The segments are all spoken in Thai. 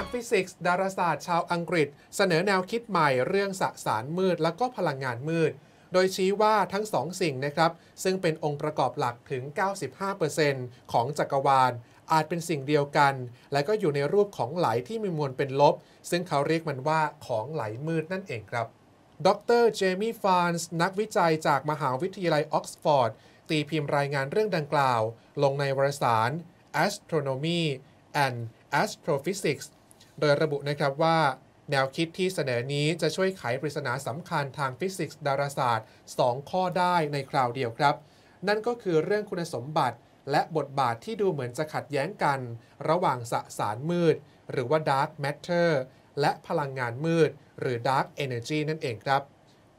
ักฟิสิกส์ ดาราศาสตร์ชาวอังกฤษ เสนอแนวคิดใหม่เรื่องสสารมืดและก็พลังงานมืด โดยชี้ว่าทั้งสองสิ่งนะครับ ซึ่งเป็นองค์ประกอบหลักถึง 95%ของจักรวาล อาจเป็นสิ่งเดียวกัน และก็อยู่ในรูปของไหลที่มีมวลเป็นลบ ซึ่งเขาเรียกมันว่าของไหลมืดนั่นเองครับ ดรเจมี่ฟานส์นักวิจัยจากมหาวิทยาลัยออกซฟอร์ดตีพิมพ์รายงานเรื่องดังกล่าว ลงในวารสาร Astronomy and Astrophysics โดยระบุนะครับว่าแนวคิดที่เสนอนี้จะช่วยไขปริศนาสำคัญทางฟิสิกส์ดาราศาสตร์ 2 ข้อได้ในคราวเดียวครับ นั่นก็คือเรื่องคุณสมบัติ และบทบาทที่ดูเหมือนจะขัดแย้งกัน ระหว่างสสารมืด หรือว่า dark matter และพลังงานมืด หรือ dark energy นั่นเองครับ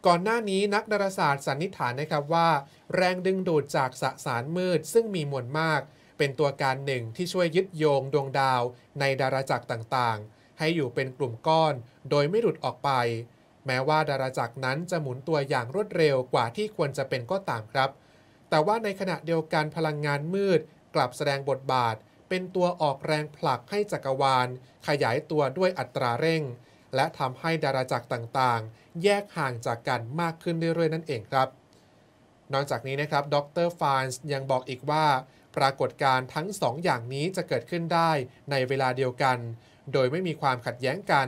ก่อนหน้านี้นักดาราศาสตร์สันนิษฐานนะครับว่า แรงดึงดูดจากสสารมืดซึ่งมีมวลมากเป็นตัวการหนึ่งที่ช่วยยึดโยงดวงดาวในดาราจักรต่างๆ ให้อยู่เป็นกลุ่มก้อนโดยไม่หลุดออกไป แม้ว่าดาราจักรนั้นจะหมุนตัวอย่างรวดเร็วกว่าที่ควรจะเป็นก็ตามครับ แต่ว่าในขณะเดียวกันพลังงานมืดกลับแสดงบทบาท เป็นตัวออกแรงผลักให้จักรวาล ขยายตัวด้วยอัตราเร่ง และทำให้ดาราจักรต่างๆ แยกห่างจากกันมากขึ้นเรื่อยๆ นั่นเองครับ นอกจากนี้นะครับ ดรฟานส์ยังบอกอีกว่าปรากฏการณ์ทั้งสองอย่างนี้จะเกิดขึ้นได้ในเวลาเดียวกัน โดยไม่มีความขัดแย้งกัน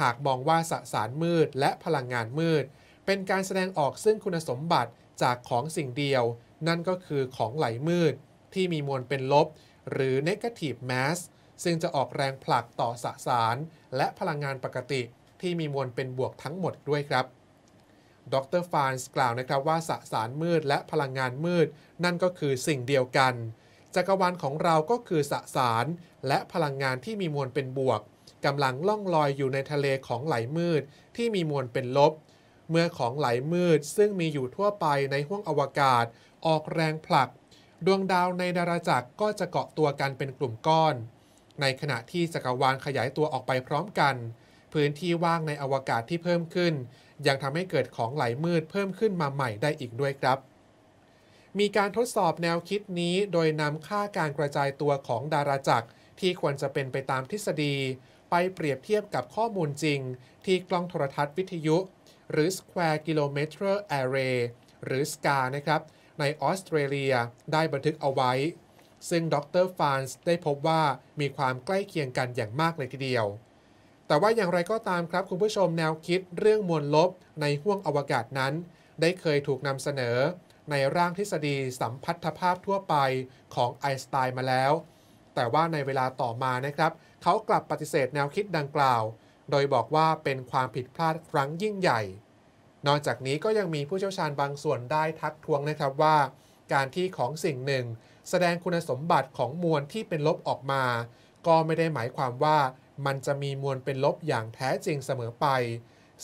หากมองว่าสสารมืดและพลังงานมืด เป็นการแสดงออกซึ่งคุณสมบัติจากของสิ่งเดียว นั่นก็คือของไหลมืด ที่มีมวลเป็นลบหรือ negative mass ซึ่งจะออกแรงผลักต่อสสารและพลังงานปกติ ที่มีมวลเป็นบวกทั้งหมดด้วยครับดรฟานส์กล่าวนะครับว่าสสารมืดและพลังงานมืด นั่นก็คือสิ่งเดียวกัน จักรวาลของเราก็คือสสารและพลังงานที่มีมวลเป็นบวกกำลังล่องลอยอยู่ในทะเลของไหลมืดที่มีมวลเป็นลบ เมื่อของไหลมืดซึ่งมีอยู่ทั่วไปในห้วงอวกาศ ออกแรงผลัก ดวงดาวในดาราจักรก็จะเกาะตัวกันเป็นกลุ่มก้อน ในขณะที่จักรวาลขยายตัวออกไปพร้อมกันพื้นที่ว่างในอวกาศที่เพิ่มขึ้น ยังทำให้เกิดของไหลมืดเพิ่มขึ้นมาใหม่ได้อีกด้วยครับ มีการทดสอบแนวคิดนี้โดยนำค่าการกระจายตัวของดาราจักรที่ควรจะเป็นไปตามทฤษฎี ไปเปรียบเทียบกับข้อมูลจริง ที่กล้องโทรทัศน์วิทยุหรือ Square Kilometer Array หรือ SCAR นะครับ ในออสเตรเลียได้บันทึกเอาไว้ ซึ่งดรฟานส์ได้พบว่ามีความใกล้เคียงกันอย่างมากเลยทีเดียวแต่ว่าอย่างไรก็ตามครับคุณผู้ชมแนวคิดเรื่องมวลลบในห้วงอวกาศนั้น ได้เคยถูกนำเสนอในร่างทฤษฎีสัมพัทธภาพทั่วไปของไอน์สไตน์มาแล้ว แต่ว่าในเวลาต่อมานะครับ เขากลับปฏิเสธแนวคิดดังกล่าว โดยบอกว่าเป็นความผิดพลาดครั้งยิ่งใหญ่ นอกจากนี้ก็ยังมีผู้เชี่ยวชาญบางส่วนได้ทักท้วงนะครับว่า การที่ของสิ่งหนึ่ง แสดงคุณสมบัติของมวลที่เป็นลบออกมา ก็ไม่ได้หมายความว่ามันจะมีมวลเป็นลบอย่างแท้จริงเสมอไป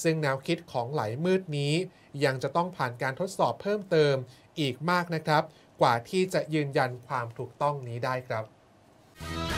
ซึ่งแนวคิดของไหลมืดนี้ ยังจะต้องผ่านการทดสอบเพิ่มเติมอีกมากนะครับ กว่าที่จะยืนยันความถูกต้องนี้ได้ครับ